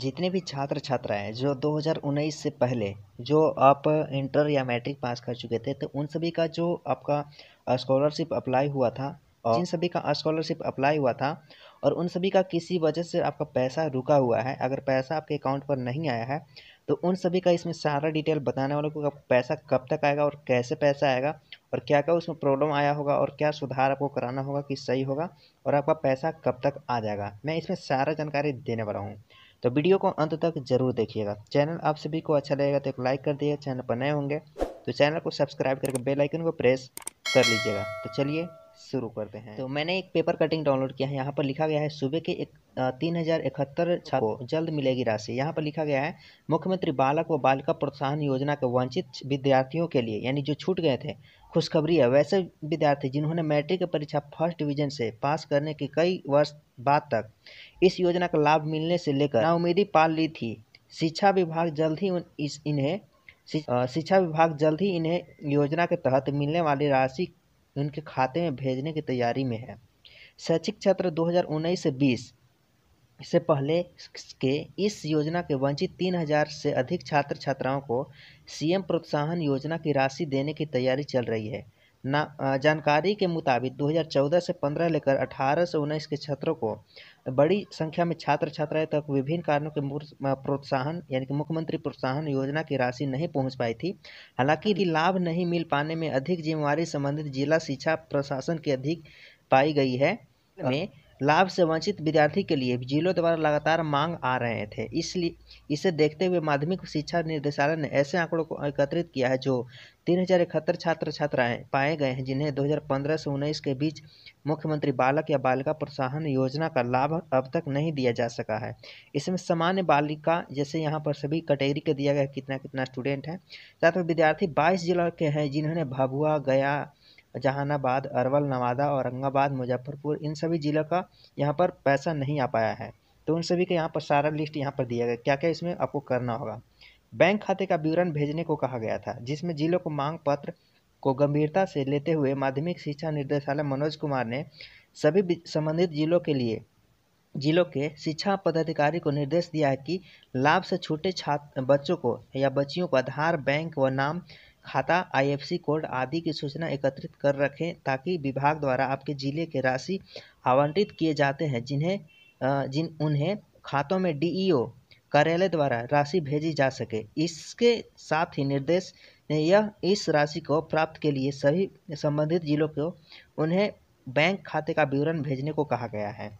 जितने भी छात्र छात्राएं जो 2019 से पहले जो आप इंटर या मैट्रिक पास कर चुके थे तो उन सभी का जो आपका स्कॉलरशिप अप्लाई हुआ था और हाँ। जिन सभी का स्कॉलरशिप अप्लाई हुआ था और उन सभी का किसी वजह से आपका पैसा रुका हुआ है अगर पैसा आपके अकाउंट पर नहीं आया है तो उन सभी का इसमें सारा डिटेल बताने वालों को पैसा कब तक आएगा और कैसे पैसा आएगा और क्या क्या उसमें प्रॉब्लम आया होगा और क्या सुधार आपको कराना होगा कि सही होगा और आपका पैसा कब तक आ जाएगा मैं इसमें सारा जानकारी देने वाला हूँ तो वीडियो को अंत तक जरूर देखिएगा चैनल आप सभी को अच्छा लगेगा तो एक लाइक कर दिएगा चैनल पर नए होंगे तो चैनल को सब्सक्राइब करके बेलाइकन को प्रेस कर लीजिएगा तो चलिए शुरू करते हैं तो मैंने एक पेपर कटिंग डाउनलोड किया है यहाँ पर लिखा गया है सुबह के एक तीन हजार इकहत्तर छात्र जल्द मिलेगी राशि यहाँ पर लिखा गया है मुख्यमंत्री बालक व बालिका प्रोत्साहन योजना के वंचित विद्यार्थियों के लिए यानी जो छूट गए थे खुशखबरी है वैसे विद्यार्थी जिन्होंने मैट्रिक की परीक्षा फर्स्ट डिवीजन से पास करने के कई वर्ष बाद तक इस योजना का लाभ मिलने से लेकर नाउमीदी पाल ली थी शिक्षा विभाग जल्द ही इस इन्हें शिक्षा विभाग जल्द ही इन्हें योजना के तहत मिलने वाली राशि उनके खाते में भेजने की तैयारी में है शैक्षिक सत्र 2019 से 20 से पहले के इस योजना के वंचित 3000 से अधिक छात्र छात्राओं को सीएम प्रोत्साहन योजना की राशि देने की तैयारी चल रही है ना जानकारी के मुताबिक 2014 से 15 लेकर 18 से 19 के छात्रों को बड़ी संख्या में छात्र छात्राएं तक विभिन्न कारणों के प्रोत्साहन यानी कि मुख्यमंत्री प्रोत्साहन योजना की राशि नहीं पहुंच पाई थी हालांकि लाभ नहीं मिल पाने में अधिक जिम्मेवारी संबंधित जिला शिक्षा प्रशासन की अधिक पाई गई है में लाभ से वंचित विद्यार्थी के लिए जिलों द्वारा लगातार मांग आ रहे थे इसलिए इसे देखते हुए माध्यमिक शिक्षा निदेशालय ने ऐसे आंकड़ों को एकत्रित किया है जो तीन हज़ार इकहत्तर छात्र छात्राएं पाए गए हैं जिन्हें 2015 से उन्नीस के बीच मुख्यमंत्री बालक या बालिका प्रोत्साहन योजना का लाभ अब तक नहीं दिया जा सका है इसमें सामान्य बालिका जैसे यहाँ पर सभी कैटेगरी के दिया गया कितना कितना स्टूडेंट है साथ में विद्यार्थी बाईस जिलों के हैं जिन्होंने भभुआ गया जहानाबाद अरवल नवादा औरंगाबाद मुजफ्फरपुर इन सभी ज़िलों का यहाँ पर पैसा नहीं आ पाया है तो उन सभी का यहाँ पर सारा लिस्ट यहाँ पर दिया गया क्या क्या इसमें आपको करना होगा बैंक खाते का विवरण भेजने को कहा गया था जिसमें जिलों को मांग पत्र को गंभीरता से लेते हुए माध्यमिक शिक्षा निर्देशालय मनोज कुमार ने सभी संबंधित जिलों के लिए जिलों के शिक्षा पदाधिकारी को निर्देश दिया है कि लाभ से छोटे छात्र बच्चों को या बच्चियों को आधार बैंक व नाम खाता आई.एफ.एस.सी कोड आदि की सूचना एकत्रित कर रखें ताकि विभाग द्वारा आपके जिले के राशि आवंटित किए जाते हैं जिन्हें जिन उन्हें खातों में डीईओ e कार्यालय द्वारा राशि भेजी जा सके इसके साथ ही निर्देश यह इस राशि को प्राप्त के लिए सभी संबंधित जिलों को उन्हें बैंक खाते का विवरण भेजने को कहा गया है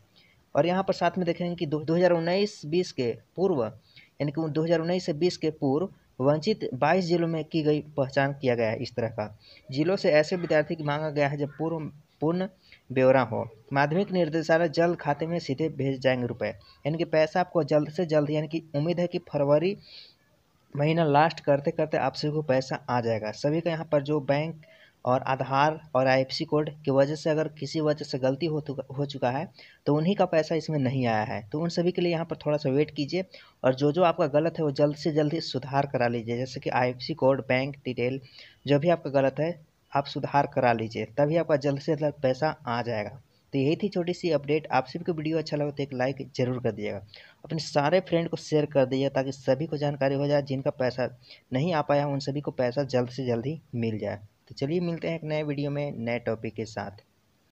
और यहाँ पर साथ में देखेंगे कि दो हज़ार उन्नीस बीस के पूर्व यानी कि दो हज़ार उन्नीस से बीस के पूर्व वंचित बाईस जिलों में की गई पहचान किया गया है इस तरह का जिलों से ऐसे विद्यार्थी की मांगा गया है जब पूर्व पूर्ण ब्यौरा हो माध्यमिक निर्देशालय जल्द खाते में सीधे भेज जाएंगे रुपए यानी कि पैसा आपको जल्द से जल्द यानी कि उम्मीद है कि फरवरी महीना लास्ट करते करते आप सभी को पैसा आ जाएगा सभी का यहाँ पर जो बैंक और आधार और आई कोड की वजह से अगर किसी वजह से गलती हो हो चुका है तो उन्हीं का पैसा इसमें नहीं आया है तो उन सभी के लिए यहाँ पर थोड़ा सा वेट कीजिए और जो जो आपका गलत है वो जल्द से जल्द ही सुधार करा लीजिए जैसे कि आई कोड बैंक डिटेल जो भी आपका गलत है आप सुधार करा लीजिए तभी आपका जल्द से जल्द पैसा आ जाएगा तो यही थी छोटी सी अपडेट आप सभी को वीडियो अच्छा लगा तो एक लाइक जरूर कर दीजिएगा अपने सारे फ्रेंड को शेयर कर दीजिए ताकि सभी को जानकारी हो जाए जिनका पैसा नहीं आ पाया उन सभी को पैसा जल्द से जल्द ही मिल जाए तो चलिए मिलते हैं एक नए वीडियो में नए टॉपिक के साथ